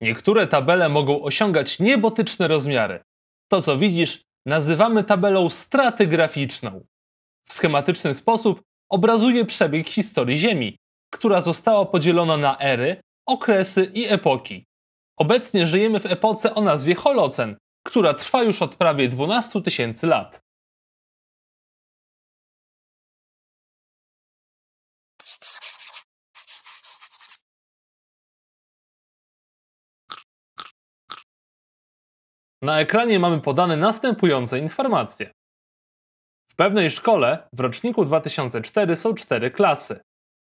Niektóre tabele mogą osiągać niebotyczne rozmiary. To, co widzisz, nazywamy tabelą straty graficzną. W schematyczny sposób obrazuje przebieg historii Ziemi, która została podzielona na ery, okresy i epoki. Obecnie żyjemy w epoce o nazwie Holocen, która trwa już od prawie 12 tysięcy lat. Na ekranie mamy podane następujące informacje. W pewnej szkole w roczniku 2004 są cztery klasy.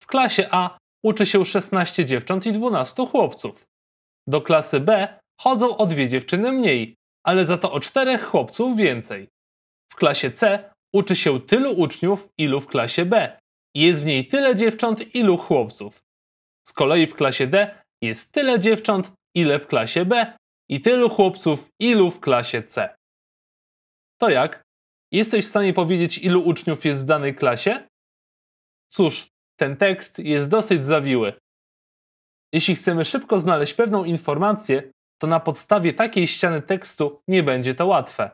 W klasie A uczy się 16 dziewcząt i 12 chłopców. Do klasy B chodzą o dwie dziewczyny mniej, ale za to o czterech chłopców więcej. W klasie C uczy się tylu uczniów, ilu w klasie B. Jest w niej tyle dziewcząt, ilu chłopców. Z kolei w klasie D jest tyle dziewcząt, ile w klasie B, i tylu chłopców, ilu w klasie C. To jak? Jesteś w stanie powiedzieć, ilu uczniów jest w danej klasie? Cóż, ten tekst jest dosyć zawiły. Jeśli chcemy szybko znaleźć pewną informację, to na podstawie takiej ściany tekstu nie będzie to łatwe.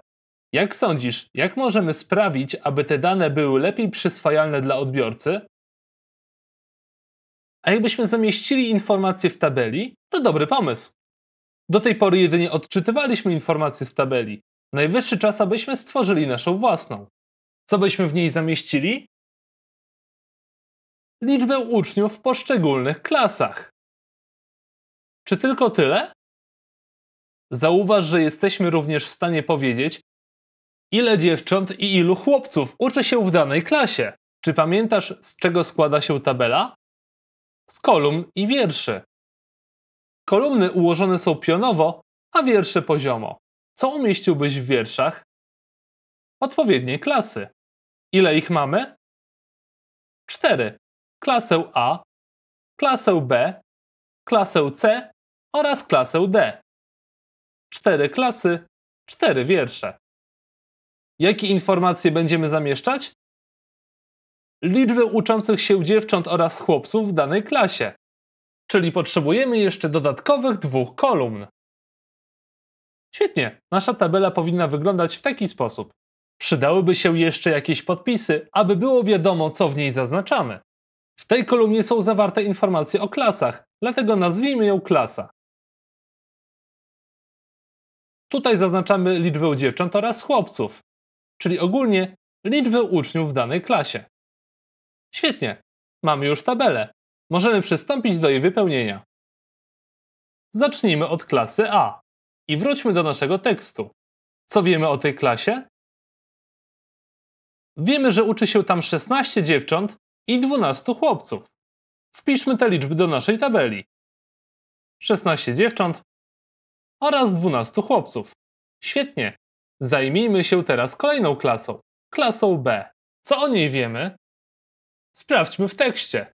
Jak sądzisz, jak możemy sprawić, aby te dane były lepiej przyswajalne dla odbiorcy? A jakbyśmy zamieścili informacje w tabeli, to dobry pomysł. Do tej pory jedynie odczytywaliśmy informacje z tabeli. Najwyższy czas, abyśmy stworzyli naszą własną. Co byśmy w niej zamieścili? Liczbę uczniów w poszczególnych klasach. Czy tylko tyle? Zauważ, że jesteśmy również w stanie powiedzieć, ile dziewcząt i ilu chłopców uczy się w danej klasie. Czy pamiętasz, z czego składa się tabela? Z kolumn i wierszy. Kolumny ułożone są pionowo, a wiersze poziomo. Co umieściłbyś w wierszach? odpowiedniej klasy. Ile ich mamy? Cztery. Klasę A, klasę B, klasę C oraz klasę D. Cztery klasy, cztery wiersze. Jakie informacje będziemy zamieszczać? Liczbę uczących się dziewcząt oraz chłopców w danej klasie czyli potrzebujemy jeszcze dodatkowych dwóch kolumn. Świetnie, nasza tabela powinna wyglądać w taki sposób. Przydałyby się jeszcze jakieś podpisy, aby było wiadomo, co w niej zaznaczamy. W tej kolumnie są zawarte informacje o klasach, dlatego nazwijmy ją klasa. Tutaj zaznaczamy liczbę dziewcząt oraz chłopców, czyli ogólnie liczbę uczniów w danej klasie. Świetnie, mamy już tabelę możemy przystąpić do jej wypełnienia. Zacznijmy od klasy A i wróćmy do naszego tekstu. Co wiemy o tej klasie? Wiemy, że uczy się tam 16 dziewcząt i 12 chłopców. Wpiszmy te liczby do naszej tabeli. 16 dziewcząt oraz 12 chłopców. Świetnie. Zajmijmy się teraz kolejną klasą, klasą B. Co o niej wiemy? Sprawdźmy w tekście.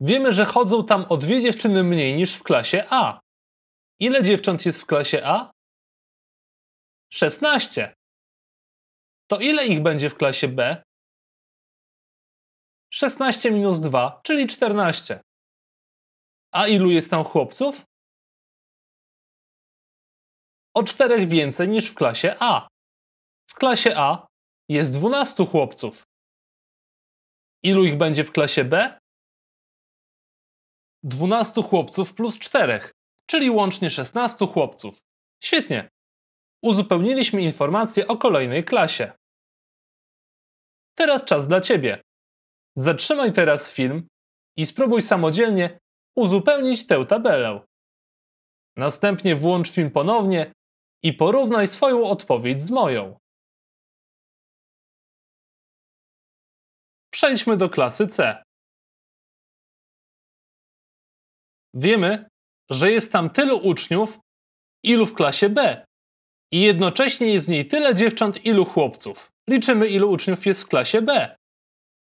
Wiemy, że chodzą tam o dwie dziewczyny mniej niż w klasie A. Ile dziewcząt jest w klasie A? 16. To ile ich będzie w klasie B? 16 minus 2, czyli 14. A ilu jest tam chłopców? O czterech więcej niż w klasie A. W klasie A jest 12 chłopców. Ilu ich będzie w klasie B? 12 chłopców plus 4, czyli łącznie 16 chłopców. Świetnie. Uzupełniliśmy informacje o kolejnej klasie. Teraz czas dla Ciebie. Zatrzymaj teraz film i spróbuj samodzielnie uzupełnić tę tabelę. Następnie włącz film ponownie i porównaj swoją odpowiedź z moją. Przejdźmy do klasy C. wiemy, że jest tam tylu uczniów, ilu w klasie B. I jednocześnie jest w niej tyle dziewcząt, ilu chłopców. Liczymy, ilu uczniów jest w klasie B.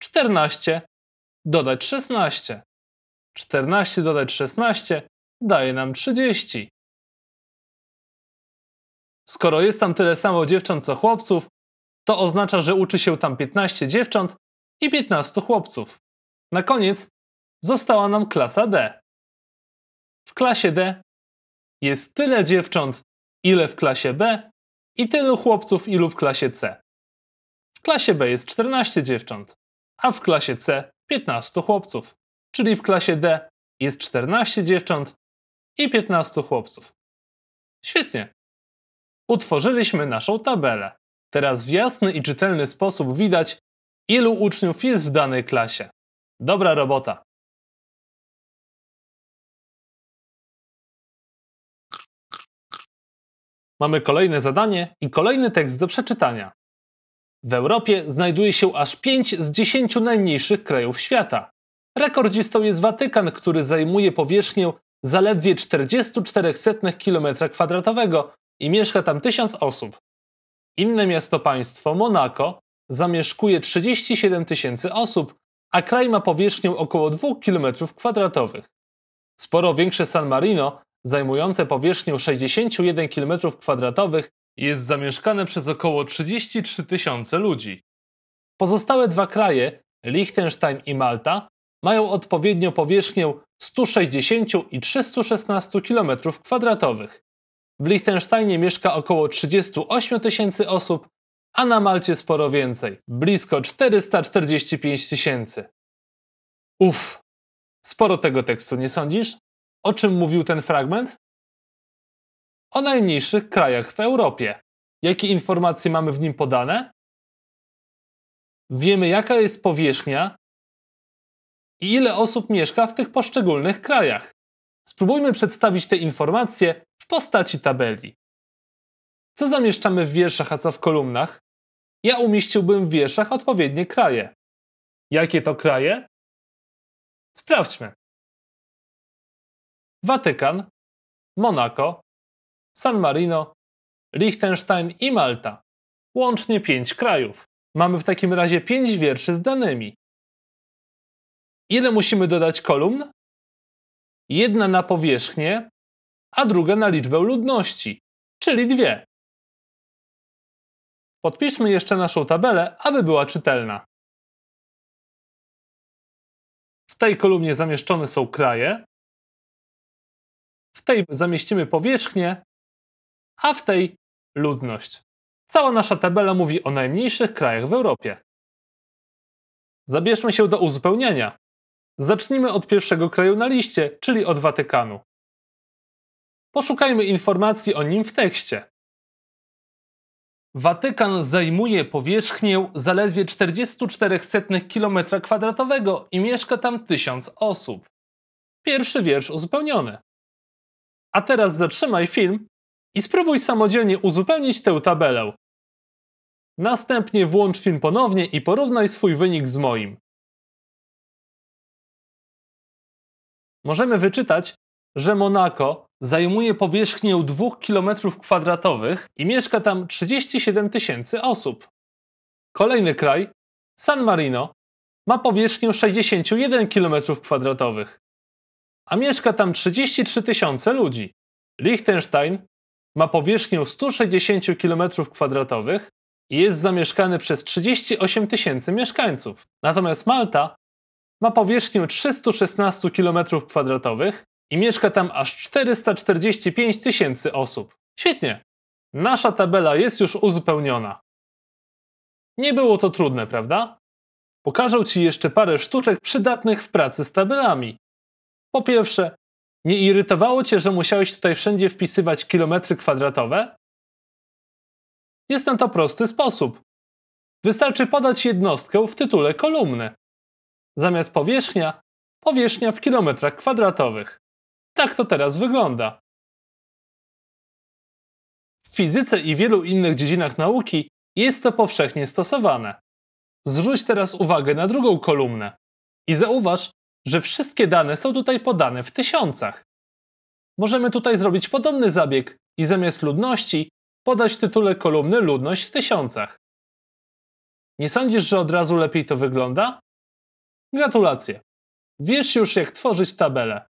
14 dodać 16. 14 dodać 16 daje nam 30. Skoro jest tam tyle samo dziewcząt co chłopców, to oznacza, że uczy się tam 15 dziewcząt i 15 chłopców. Na koniec została nam klasa D. W klasie D jest tyle dziewcząt, ile w klasie B i tylu chłopców, ilu w klasie C. W klasie B jest 14 dziewcząt, a w klasie C 15 chłopców, czyli w klasie D jest 14 dziewcząt i 15 chłopców. Świetnie. Utworzyliśmy naszą tabelę. Teraz w jasny i czytelny sposób widać, ilu uczniów jest w danej klasie. Dobra robota. Mamy kolejne zadanie i kolejny tekst do przeczytania. W Europie znajduje się aż 5 z 10 najmniejszych krajów świata. Rekordzistą jest Watykan, który zajmuje powierzchnię zaledwie 44 km2 i mieszka tam 1000 osób. Inne miasto państwo, Monako, zamieszkuje 37 tysięcy osób, a kraj ma powierzchnię około 2 km2. Sporo większe San Marino zajmujące powierzchnię 61 km2 jest zamieszkane przez około 33 tysiące ludzi. Pozostałe dwa kraje, Liechtenstein i Malta, mają odpowiednio powierzchnię 160 i 316 km2. W Liechtensteinie mieszka około 38 tysięcy osób, a na Malcie sporo więcej, blisko 445 tysięcy. Uff, sporo tego tekstu, nie sądzisz? O czym mówił ten fragment? O najmniejszych krajach w Europie. Jakie informacje mamy w nim podane? Wiemy, jaka jest powierzchnia i ile osób mieszka w tych poszczególnych krajach. Spróbujmy przedstawić te informacje w postaci tabeli. Co zamieszczamy w wierszach, a co w kolumnach? Ja umieściłbym w wierszach odpowiednie kraje. Jakie to kraje? Sprawdźmy. Watykan, Monako, San Marino, Liechtenstein i Malta. Łącznie pięć krajów. Mamy w takim razie pięć wierszy z danymi. Ile musimy dodać kolumn? Jedna na powierzchnię, a druga na liczbę ludności, czyli dwie. Podpiszmy jeszcze naszą tabelę, aby była czytelna. W tej kolumnie zamieszczone są kraje, w tej zamieścimy powierzchnię, a w tej ludność. Cała nasza tabela mówi o najmniejszych krajach w Europie. Zabierzmy się do uzupełniania. Zacznijmy od pierwszego kraju na liście, czyli od Watykanu. Poszukajmy informacji o nim w tekście. Watykan zajmuje powierzchnię zaledwie 44,0 km2 i mieszka tam tysiąc osób. Pierwszy wiersz uzupełniony. A teraz zatrzymaj film i spróbuj samodzielnie uzupełnić tę tabelę. Następnie włącz film ponownie i porównaj swój wynik z moim. Możemy wyczytać, że Monako zajmuje powierzchnię 2 km 2 i mieszka tam 37 tysięcy osób. Kolejny kraj, San Marino, ma powierzchnię 61 km 2 a mieszka tam 33 tysiące ludzi. Liechtenstein ma powierzchnię 160 km2 i jest zamieszkany przez 38 tysięcy mieszkańców. Natomiast Malta ma powierzchnię 316 km2 i mieszka tam aż 445 tysięcy osób. Świetnie! Nasza tabela jest już uzupełniona. Nie było to trudne, prawda? Pokażę Ci jeszcze parę sztuczek przydatnych w pracy z tabelami. Po pierwsze, nie irytowało cię, że musiałeś tutaj wszędzie wpisywać kilometry kwadratowe? Jest na to prosty sposób. Wystarczy podać jednostkę w tytule kolumny. Zamiast powierzchnia, powierzchnia w kilometrach kwadratowych. Tak to teraz wygląda. W fizyce i wielu innych dziedzinach nauki jest to powszechnie stosowane. Zwróć teraz uwagę na drugą kolumnę i zauważ, że wszystkie dane są tutaj podane w tysiącach. Możemy tutaj zrobić podobny zabieg i zamiast ludności podać w tytule kolumny ludność w tysiącach. Nie sądzisz, że od razu lepiej to wygląda? Gratulacje. Wiesz już, jak tworzyć tabelę.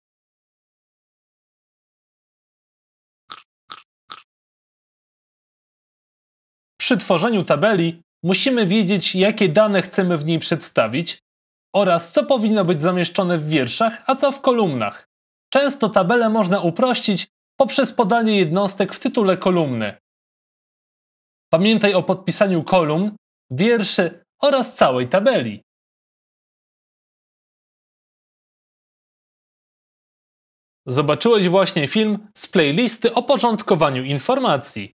Przy tworzeniu tabeli musimy wiedzieć, jakie dane chcemy w niej przedstawić oraz co powinno być zamieszczone w wierszach, a co w kolumnach. Często tabelę można uprościć poprzez podanie jednostek w tytule kolumny. Pamiętaj o podpisaniu kolumn, wierszy oraz całej tabeli. Zobaczyłeś właśnie film z playlisty o porządkowaniu informacji.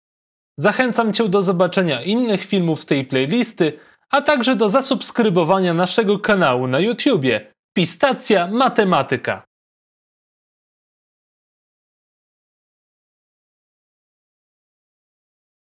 Zachęcam Cię do zobaczenia innych filmów z tej playlisty a także do zasubskrybowania naszego kanału na YouTubie Pistacja Matematyka.